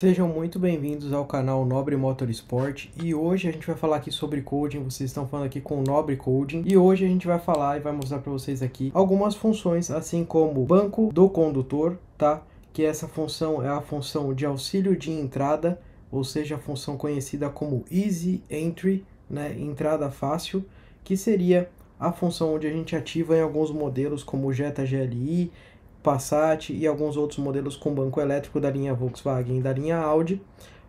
Sejam muito bem-vindos ao canal Nobre Motorsport e hoje a gente vai falar aqui sobre coding, vocês estão falando aqui com o Nobre Coding e hoje a gente vai falar e vai mostrar para vocês aqui algumas funções, assim como banco do condutor, tá? Que essa função é a função de auxílio de entrada, ou seja, a função conhecida como Easy Entry, né? Entrada fácil, que seria a função onde a gente ativa em alguns modelos como o Jetta GLI, Passat e alguns outros modelos com banco elétrico da linha Volkswagen e da linha Audi,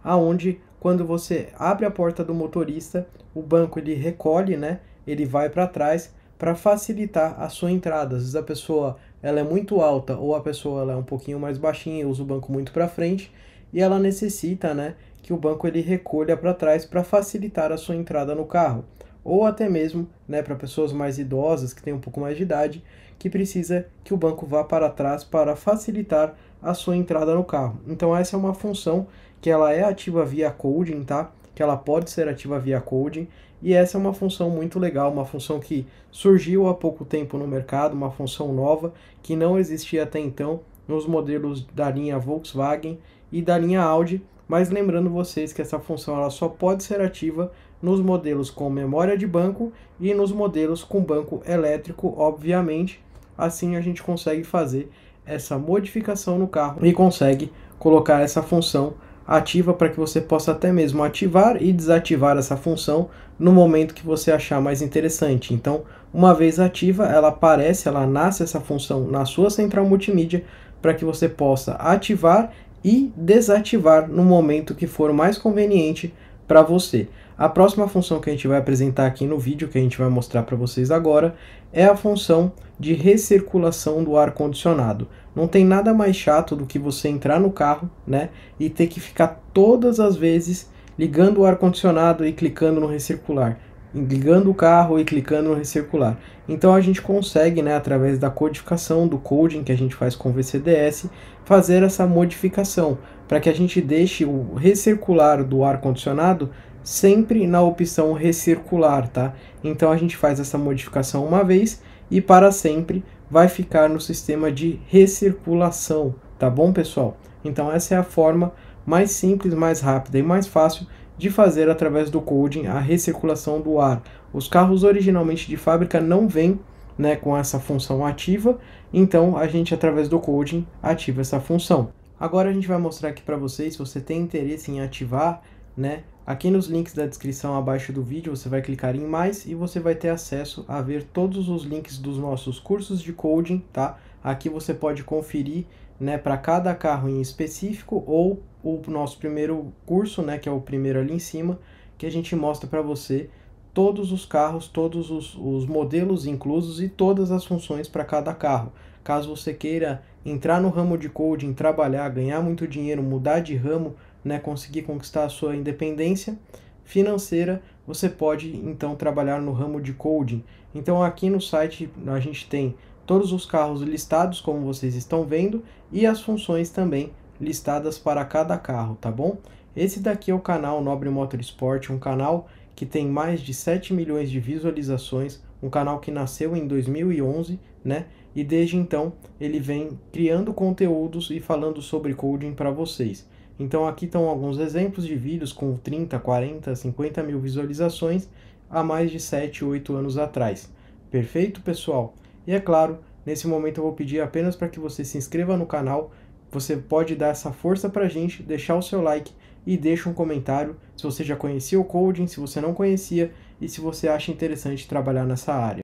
aonde quando você abre a porta do motorista, o banco ele recolhe, né? Ele vai para trás para facilitar a sua entrada. Às vezes a pessoa ela é muito alta ou a pessoa ela é um pouquinho mais baixinha, usa o banco muito para frente e ela necessita, né, que o banco ele recolha para trás para facilitar a sua entrada no carro ou até mesmo né, para pessoas mais idosas que têm um pouco mais de idade, que precisa que o banco vá para trás para facilitar a sua entrada no carro. Então essa é uma função que ela é ativa via coding, tá? Que ela pode ser ativa via coding e essa é uma função muito legal, uma função que surgiu há pouco tempo no mercado, uma função nova que não existia até então nos modelos da linha Volkswagen e da linha Audi, mas lembrando vocês que essa função ela só pode ser ativa nos modelos com memória de banco e nos modelos com banco elétrico, obviamente, Assim a gente consegue fazer essa modificação no carro e consegue colocar essa função ativa para que você possa até mesmo ativar e desativar essa função no momento que você achar mais interessante. Então, uma vez ativa, ela aparece, ela nasce essa função na sua central multimídia para que você possa ativar e desativar no momento que for mais conveniente para você. A próxima função que a gente vai apresentar aqui no vídeo, que a gente vai mostrar para vocês agora, é a função de recirculação do ar-condicionado. Não tem nada mais chato do que você entrar no carro né, e ter que ficar todas as vezes ligando o ar-condicionado e clicando no recircular ligando o carro e clicando no recircular. Então a gente consegue, né, através da codificação, do coding que a gente faz com o VCDS, fazer essa modificação para que a gente deixe o recircular do ar-condicionado sempre na opção recircular, tá? Então a gente faz essa modificação uma vez e para sempre vai ficar no sistema de recirculação, tá bom, pessoal? Então essa é a forma mais simples, mais rápida e mais fácil de fazer através do coding a recirculação do ar. Os carros originalmente de fábrica não vêm né, com essa função ativa, então a gente através do coding ativa essa função. Agora a gente vai mostrar aqui para vocês, se você tem interesse em ativar né, Aqui nos links da descrição abaixo do vídeo você vai clicar em mais e você vai ter acesso a ver todos os links dos nossos cursos de coding, tá? Aqui você pode conferir, né, para cada carro em específico ou o nosso primeiro curso, né, que é o primeiro ali em cima, que a gente mostra para você todos os carros, todos os, os modelos inclusos e todas as funções para cada carro. Caso você queira entrar no ramo de coding, trabalhar, ganhar muito dinheiro, mudar de ramo, né, conseguir conquistar a sua independência financeira, você pode então trabalhar no ramo de coding. Então aqui no site a gente tem todos os carros listados, como vocês estão vendo, e as funções também listadas para cada carro, tá bom? Esse daqui é o canal Nobre Motorsport, um canal que tem mais de 7 milhões de visualizações, um canal que nasceu em 2011, né? E desde então ele vem criando conteúdos e falando sobre coding para vocês. Então aqui estão alguns exemplos de vídeos com 30, 40, 50 mil visualizações há mais de 7, 8 anos atrás. Perfeito, pessoal? E é claro, nesse momento eu vou pedir apenas para que você se inscreva no canal, você pode dar essa força para a gente, deixar o seu like e deixa um comentário se você já conhecia o coding, se você não conhecia e se você acha interessante trabalhar nessa área.